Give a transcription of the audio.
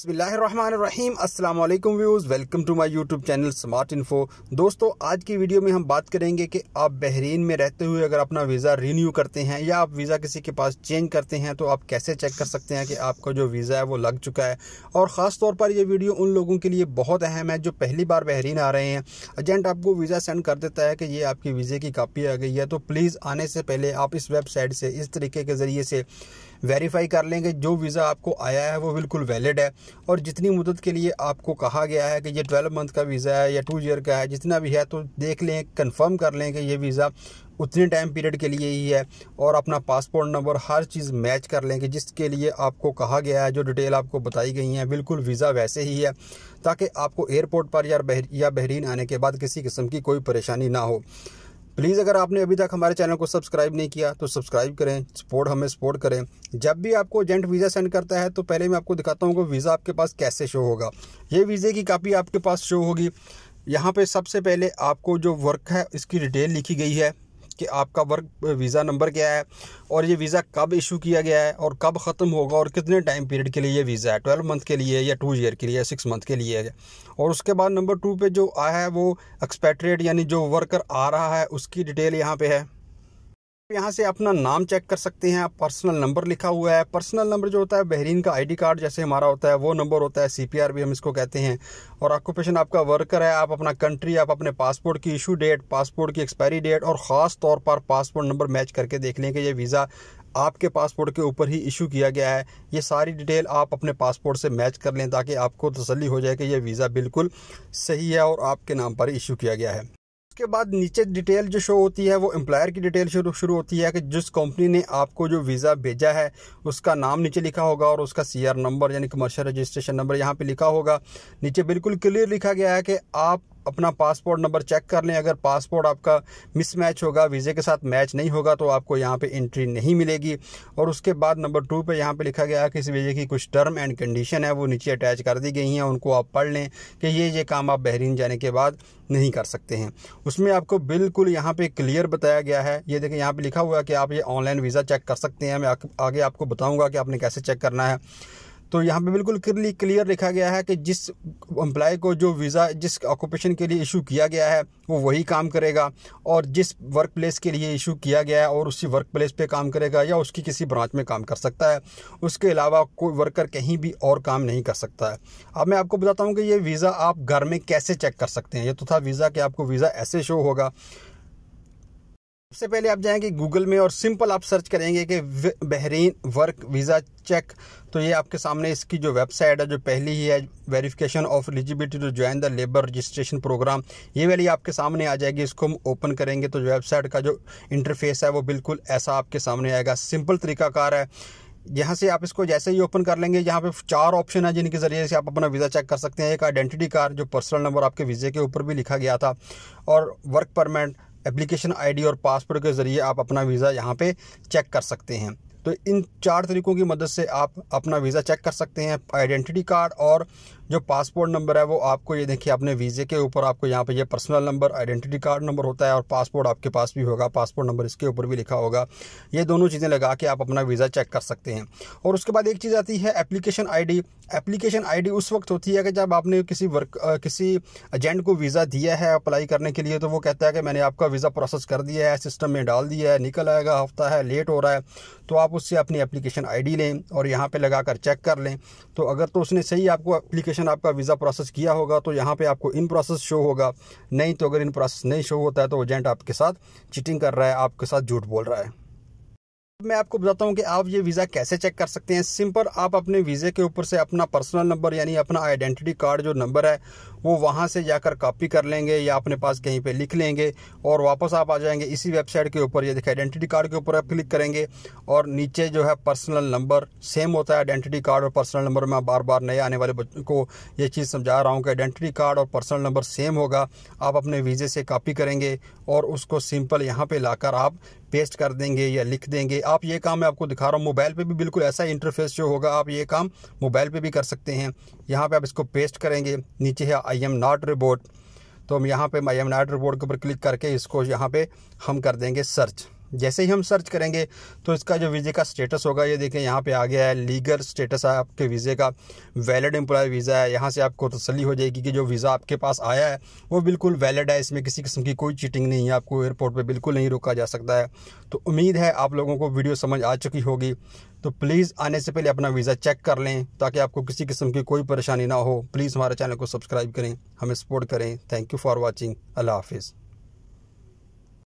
बिस्मिल्लाहिर्रहमानिर्रहीम अस्सलाम वालेकुम views welcome to my YouTube channel smart info दोस्तों आज की वीडियो में हम बात करेंगे कि आप बहरीन में रहते हुए अगर अपना वीज़ा रीन्यू करते हैं या आप वीज़ा किसी के पास चेंज करते हैं तो आप कैसे चेक कर सकते हैं कि आपका जो वीज़ा है वो लग चुका है और ख़ास तौर पर यह वीडियो उन लोगों के लिए बहुत अहम है जो पहली बार बहरीन आ रहे हैं एजेंट आपको वीज़ा सेंड कर देता है कि ये आपकी वीज़े की कापी आ गई है तो प्लीज़ आने से पहले आप इस वेबसाइट से इस तरीके के ज़रिए से वेरीफाई कर लें कि जो वीज़ा आपको आया है वो बिल्कुल वैलिड है और जितनी मुदत के लिए आपको कहा गया है कि ये ट्वेल्व मंथ का वीज़ा है या टू ईयर का है जितना भी है तो देख लें कन्फर्म कर लें कि ये वीज़ा उतने टाइम पीरियड के लिए ही है और अपना पासपोर्ट नंबर हर चीज़ मैच कर लेंगे जिसके लिए आपको कहा गया है जो डिटेल आपको बताई गई हैं बिल्कुल वीज़ा वैसे ही है ताकि आपको एयरपोर्ट पर या बहरीन आने के बाद किसी किस्म की कोई परेशानी ना हो प्लीज़ अगर आपने अभी तक हमारे चैनल को सब्सक्राइब नहीं किया तो सब्सक्राइब करें सपोर्ट हमें सपोर्ट करें जब भी आपको एजेंट वीज़ा सेंड करता है तो पहले मैं आपको दिखाता हूँ कि वीज़ा आपके पास कैसे शो होगा ये वीज़े की कापी आपके पास शो होगी यहाँ पर सबसे पहले आपको जो वर्क है इसकी डिटेल लिखी गई है कि आपका वर्क वीज़ा नंबर क्या है और ये वीज़ा कब इशू किया गया है और कब ख़त्म होगा और कितने टाइम पीरियड के लिए ये वीज़ा है ट्वेल्व मंथ के लिए या टू ईयर के लिए या सिक्स मंथ के लिए है और उसके बाद नंबर टू पे जो आया है वो एक्सपेट्रेट यानी जो वर्कर आ रहा है उसकी डिटेल यहाँ पे है यहाँ से अपना नाम चेक कर सकते हैं पर्सनल नंबर लिखा हुआ है पर्सनल नंबर जो होता है बहरीन का आईडी कार्ड जैसे हमारा होता है वो नंबर होता है सीपीआर भी हम इसको कहते हैं और ऑक्यूपेशन आपका वर्कर है आप अपना कंट्री आप अपने पासपोर्ट की इशू डेट पासपोर्ट की एक्सपायरी डेट और ख़ास तौर पर पासपोर्ट नंबर मैच करके देख लें कि ये वीज़ा आपके पासपोर्ट के ऊपर ही इशू किया गया है ये सारी डिटेल आप अपने पासपोर्ट से मैच कर लें ताकि आपको तसली हो जाए कि यह वीज़ा बिल्कुल सही है और आपके नाम पर इशू किया गया है उसके बाद नीचे डिटेल जो शो होती है वो एम्प्लायर की डिटेल शुरू शुरू होती है कि जिस कंपनी ने आपको जो वीज़ा भेजा है उसका नाम नीचे लिखा होगा और उसका सी नंबर यानी कमर्शियल रजिस्ट्रेशन नंबर यहाँ पर लिखा होगा नीचे बिल्कुल क्लियर लिखा गया है कि आप अपना पासपोर्ट नंबर चेक कर लें अगर पासपोर्ट आपका मिसमैच होगा वीज़े के साथ मैच नहीं होगा तो आपको यहाँ पे एंट्री नहीं मिलेगी और उसके बाद नंबर टू पे यहाँ पे लिखा गया कि इस वीज़े की कुछ टर्म एंड कंडीशन है वो नीचे अटैच कर दी गई हैं उनको आप पढ़ लें कि ये ये काम आप बहरीन जाने के बाद नहीं कर सकते हैं उसमें आपको बिल्कुल यहाँ पर क्लियर बताया गया है ये देखें यहाँ पर लिखा हुआ है कि आप ये ऑनलाइन वीज़ा चेक कर सकते हैं मैं आगे आपको बताऊँगा कि आपने कैसे चेक करना है तो यहाँ पे बिल्कुल क्लियरली क्लियर लिखा गया है कि जिस एम्प्लॉय को जो वीज़ा जिस ऑक्यूपेशन के लिए इशू किया गया है वो वही काम करेगा और जिस वर्क प्लेस के लिए इशू किया गया है और उसी वर्क प्लेस पर काम करेगा या उसकी किसी ब्रांच में काम कर सकता है उसके अलावा कोई वर्कर कहीं भी और काम नहीं कर सकता है अब मैं आपको बताता हूँ कि ये वीज़ा आप घर में कैसे चेक कर सकते हैं ये तो था वीज़ा कि आपको वीज़ा ऐसे शो होगा सबसे पहले आप जाएंगे गूगल में और सिंपल आप सर्च करेंगे कि बहरीन वर्क वीज़ा चेक तो ये आपके सामने इसकी जो वेबसाइट है जो पहली ही है verification of eligibility to join the labour registration programme ये वाली आपके सामने आ जाएगी इसको हम ओपन करेंगे तो वेबसाइट का जो इंटरफेस है वो बिल्कुल ऐसा आपके सामने आएगा सिंपल तरीकाकार है यहाँ से आप इसको जैसे ही ओपन कर लेंगे यहाँ पे चार ऑप्शन है जिनके ज़रिए से आप अपना वीज़ा चेक कर सकते हैं एक आइडेंटिटी कार्ड जो पर्सनल नंबर आपके वीज़े के ऊपर भी लिखा गया था और वर्क परमिट एप्लीकेशन आईडी और पासपोर्ट के ज़रिए आप अपना वीज़ा यहाँ पे चेक कर सकते हैं तो इन चार तरीक़ों की मदद से आप अपना वीज़ा चेक कर सकते हैं आइडेंटिटी कार्ड और जो पासपोर्ट नंबर है वो आपको ये देखिए अपने वीज़े के ऊपर आपको यहाँ पे ये personal number identity card number होता है और पासपोर्ट आपके पास भी होगा पासपोर्ट नंबर इसके ऊपर भी लिखा होगा ये दोनों चीज़ें लगा के आप अपना वीज़ा चेक कर सकते हैं और उसके बाद एक चीज़ आती है एप्लीकेशन आई एप्लीकेशन आई उस वक्त होती है कि जब आपने किसी वर्क किसी एजेंट को वीज़ा दिया है अप्लाई करने के लिए तो वो कहता है कि मैंने आपका वीज़ा प्रोसेस कर दिया है सिस्टम में डाल दिया है निकल आएगा हफ्ता है लेट हो रहा है तो आप उससे अपनी एप्लीकेशन आई लें और यहाँ पर लगा कर चेक कर लें तो अगर तो उसने सही आपको अप्लीकेशन एप्लीकेशन आपका वीज़ा प्रोसेस किया होगा तो यहाँ पे आपको इन प्रोसेस शो होगा नहीं तो अगर इन प्रोसेस नहीं शो होता है तो एजेंट आपके साथ चीटिंग कर रहा है आपके साथ झूठ बोल रहा है मैं आपको बताता हूँ कि आप ये वीज़ा कैसे चेक कर सकते हैं सिंपल आप अपने वीज़े के ऊपर से अपना पर्सनल नंबर यानी अपना आइडेंटिटी कार्ड जो नंबर है वो वहाँ से जाकर कॉपी कर लेंगे या अपने पास कहीं पे लिख लेंगे और वापस आप आ जाएंगे इसी वेबसाइट के ऊपर ये देखिए आइडेंटिटी कार्ड के ऊपर आप क्लिक करेंगे और नीचे जो है पर्सनल नंबर सेम होता है आइडेंटिटी कार्ड और पर्सनल नंबर में बार बार नए आने वाले बच्चों को ये चीज़ समझा रहा हूँ कि आइडेंटिटी कार्ड और पर्सनल नंबर सेम होगा आप अपने वीज़े से कॉपी करेंगे और उसको सिंपल यहाँ पर लाकर आप पेस्ट कर देंगे या लिख देंगे आप ये काम मैं आपको दिखा रहा हूँ मोबाइल पे भी बिल्कुल ऐसा इंटरफेस जो होगा आप ये काम मोबाइल पे भी कर सकते हैं यहाँ पे आप इसको पेस्ट करेंगे नीचे है आई एम नॉट रिबोट तो हम यहाँ पे आई एम नॉट रिबोट के ऊपर क्लिक करके इसको यहाँ पे हम कर देंगे सर्च जैसे ही हम सर्च करेंगे तो इसका जो वीज़े का स्टेटस होगा ये देखें यहाँ पे आ गया है लीगल स्टेटस है आपके वीज़े का वैलिड एम्प्लॉय वीज़ा है यहाँ से आपको तसली हो जाएगी कि जो वीज़ा आपके पास आया है वो बिल्कुल वैलिड है इसमें किसी किस्म की कोई चीटिंग नहीं है आपको एयरपोर्ट पर बिल्कुल नहीं रोका जा सकता है तो उम्मीद है आप लोगों को वीडियो समझ आ चुकी होगी तो प्लीज़ आने से पहले अपना वीज़ा चेक कर लें ताकि आपको किसी किस्म की कोई परेशानी ना हो प्लीज़ हमारे चैनल को सब्सक्राइब करें हमें सपोर्ट करें थैंक यू फॉर वॉचिंग अल्लाह हाफिज़